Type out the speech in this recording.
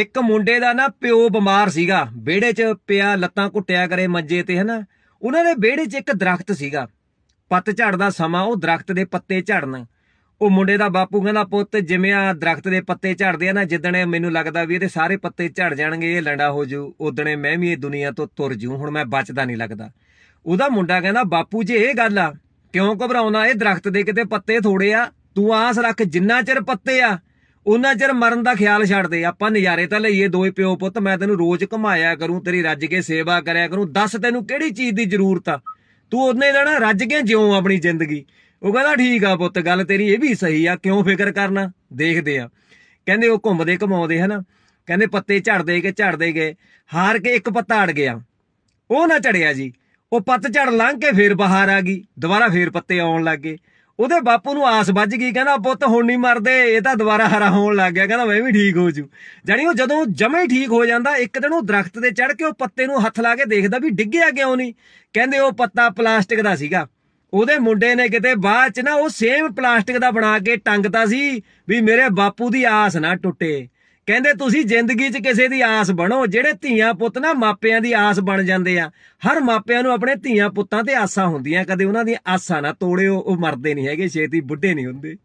ਇੱਕ ਮੁੰਡੇ ਦਾ ਨਾ ਪਿਓ ਬਿਮਾਰ ਸੀਗਾ ਵਿਹੜੇ 'ਚ ਪਿਆ ਲੱਤਾਂ ਘੁੱਟਿਆ ਕਰੇ ਮੰਜੇ ਤੇ ਹਨਾ ਉਹਨਾਂ ਦੇ ਵਿਹੜੇ 'ਚ ਇੱਕ ਦਰਖਤ ਸੀਗਾ ਪੱਤ ਝੜਦਾ ਸਮਾਂ ਉਹ ਦਰਖਤ ਦੇ ਪੱਤੇ ਝੜਨ ਉਹ ਮੁੰਡੇ ਦਾ ਬਾਪੂ ਕਹਿੰਦਾ ਪੁੱਤ ਜਿਵੇਂ ਆ ਦਰਖਤ ਦੇ ਪੱਤੇ ਝੜਦੇ ਆ ਨਾ ਜਿੱਦਣੇ ਮੈਨੂੰ ਲੱਗਦਾ ਵੀ ਇਹਦੇ ਸਾਰੇ ਪੱਤੇ ਝੜ ਜਾਣਗੇ ਇਹ ਲੰਡਾ ਹੋ ਜੂ ਉਦਣੇ ਮੈਂ ਵੀ ਇਹ ਦੁਨੀਆ ਤੋਂ ਤੁਰ ਜੂ ਹੁਣ ਮੈਂ ਬਚਦਾ ਨਹੀਂ ਲੱਗਦਾ ਉਹਦਾ ਮੁੰਡਾ ਕਹਿੰਦਾ ਬਾਪੂ ਜੀ ਇਹ ਗੱਲ ਆ ਕਿਉਂ ਘਬਰਾਉਣਾ ਇਹ ਦਰਖਤ ਦੇ ਕਿਤੇ ਪੱਤੇ ਥੋੜੇ ਆ ਤੂੰ ਆਸ ਰੱਖ ਜਿੰਨਾ ਚਿਰ ਪੱਤੇ ਆ ਉਹਨਾਂ ਚਿਰ ਮਰਨ ਦਾ ਖਿਆਲ ਛੱਡਦੇ ਆਪਾਂ ਨਜ਼ਾਰੇ ਤਾਂ ਲਈਏ ਦੋਏ ਪਿਓ ਪੁੱਤ ਮੈਂ ਤੈਨੂੰ ਰੋਜ਼ ਘਮਾਇਆ ਕਰੂੰ ਤੇਰੀ ਰੱਜ ਕੇ ਸੇਵਾ ਕਰਿਆ ਕਰੂੰ ਦੱਸ ਤੈਨੂੰ ਕਿਹੜੀ ਚੀਜ਼ ਦੀ ਜ਼ਰੂਰਤ ਆ ਤੂੰ ਉਹਨੇ ਲੈਣਾ ਰੱਜ ਕੇ ਜਿਉਂ ਆਪਣੀ ਜ਼ਿੰਦਗੀ ਉਹ ਕਹਿੰਦਾ ਠੀਕ ਆ ਪੁੱਤ ਗੱਲ ਤੇਰੀ ਇਹ ਵੀ ਸਹੀ ਆ ਕਿਉਂ ਫਿਕਰ ਕਰਨਾ ਦੇਖਦੇ ਆ ਕਹਿੰਦੇ ਉਹ ਘੁੰਮਦੇ ਘਮਾਉਂਦੇ ਹਨਾ ਕਹਿੰਦੇ ਪੱਤੇ ਝੜਦੇ ਕੇ ਝੜਦੇ ਗਏ ਹਾਰ ਕੇ ਇੱਕ ਪੱਤਾ ਅੜ ਗਿਆ ਉਹ ਨਾ ਚੜਿਆ ਜੀ ਉਹ ਪੱਤ ਝੜ ਲੰਘ ਕੇ ਫੇਰ ਬਾਹਰ ਆ ਗਈ ਦੁਬਾਰਾ ਫੇਰ ਪੱਤੇ ਆਉਣ ਲੱਗੇ ਉਹਦੇ ਬਾਪੂ ਨੂੰ ਆਸ ਵੱਜ ਗਈ ਕਹਿੰਦਾ ਪੁੱਤ ਹੁਣ ਨਹੀਂ ਮਰਦੇ ਇਹ ਤਾਂ ਦੁਬਾਰਾ ਹਰਾ ਹੋਣ ਲੱਗ ਗਿਆ ਕਹਿੰਦਾ ਮੈਂ ਵੀ ਠੀਕ ਹੋ ਜੂ ਜਾਨੀ ਉਹ ਜਦੋਂ ਜਮੇ ਠੀਕ ਹੋ ਜਾਂਦਾ ਇੱਕ ਦਿਨ ਉਹ ਦਰਖਤ ਤੇ ਚੜ ਕੇ ਉਹ ਪੱਤੇ ਨੂੰ ਹੱਥ ਲਾ ਕੇ ਦੇਖਦਾ ਵੀ ਡਿੱਗਿਆ ਕਿਉਂ ਨਹੀਂ ਕਹਿੰਦੇ ਉਹ ਪੱਤਾ ਪਲਾਸਟਿਕ ਦਾ ਸੀਗਾ ਉਹਦੇ ਮੁੰਡੇ ਨੇ ਕਿਤੇ ਬਾਅਦ ਚ ਨਾ ਉਹ ਸੇਮ ਪਲਾਸਟਿਕ ਦਾ ਬਣਾ ਕੇ ਟੰਗਤਾ ਸੀ ਵੀ ਮੇਰੇ ਬਾਪੂ ਦੀ ਆਸ ਨਾ ਟੁੱਟੇ ਕਹਿੰਦੇ ਤੁਸੀਂ ਜ਼ਿੰਦਗੀ 'ਚ ਕਿਸੇ ਦੀ ਆਸ ਬਣੋ ਜਿਹੜੇ ਧੀਆਂ ਪੁੱਤ ਨਾ ਮਾਪਿਆਂ ਦੀ ਆਸ ਬਣ ਜਾਂਦੇ ਆ ਹਰ ਮਾਪਿਆਂ ਨੂੰ ਆਪਣੇ ਧੀਆਂ ਪੁੱਤਾਂ ਤੇ ਆਸਾਂ ਹੁੰਦੀਆਂ ਕਦੇ ਉਹਨਾਂ ਦੀ ਆਸਾਂ ਨਾ ਤੋੜਿਓ ਉਹ ਮਰਦੇ ਨਹੀਂ ਹੈਗੇ ਛੇਤੀ ਬੁੱਢੇ ਨਹੀਂ ਹੁੰਦੇ